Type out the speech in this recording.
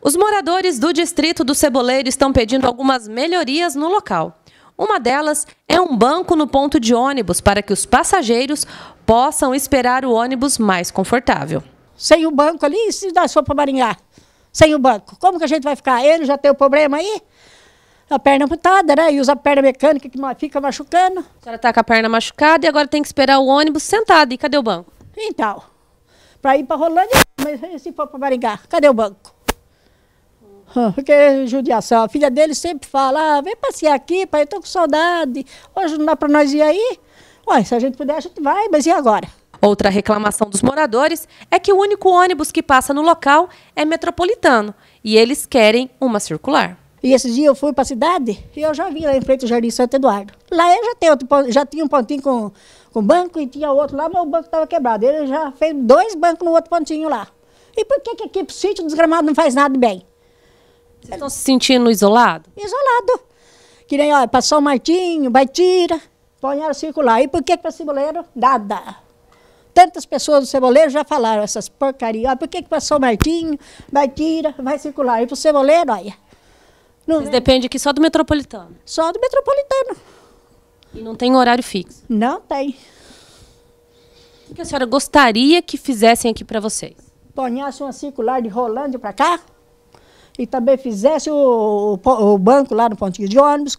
Os moradores do distrito do Ceboleiro estão pedindo algumas melhorias no local. Uma delas é um banco no ponto de ônibus para que os passageiros possam esperar o ônibus mais confortável. Sem o banco ali, se dá só para Maringá. Sem o banco. Como que a gente vai ficar? Ele já tem o problema aí? A perna amputada, né? E usa a perna mecânica que fica machucando. A senhora está com a perna machucada e agora tem que esperar o ônibus sentado. E cadê o banco? Então, para ir para Rolândia, mas se for para Maringá, cadê o banco? Porque é judiação. A filha dele sempre fala: ah, vem passear aqui, pai, eu tô com saudade. Hoje não dá para nós ir aí? Ué, se a gente puder, a gente vai, mas e agora? Outra reclamação dos moradores é que o único ônibus que passa no local é metropolitano e eles querem uma circular. E esse dia eu fui para a cidade e eu já vi lá em frente o Jardim Santo Eduardo. Lá eu já, tenho outro, já tinha um pontinho com, com banco e tinha outro lá, mas o banco estava quebrado. Ele já fez dois bancos no outro pontinho lá. E por que, que aqui para o sítio desgramado não faz nada bem? Vocês estão se sentindo isolado? Isolado. Que nem, olha, passou o Martinho, vai põe ela circular. E por que para Ceboleiro? Nada. Tantas pessoas do Ceboleiro já falaram essas porcarias. Por que, passou o Martinho, vai tira, vai circular? E para o Ceboleiro, olha. Não Mas depende aqui só do metropolitano. Só do metropolitano. E não tem horário fixo? Não tem. O que a senhora gostaria que fizessem aqui para vocês? Ponhasse uma circular de Rolândia para cá, e também fizesse o, o, o banco lá no pontinho de ônibus.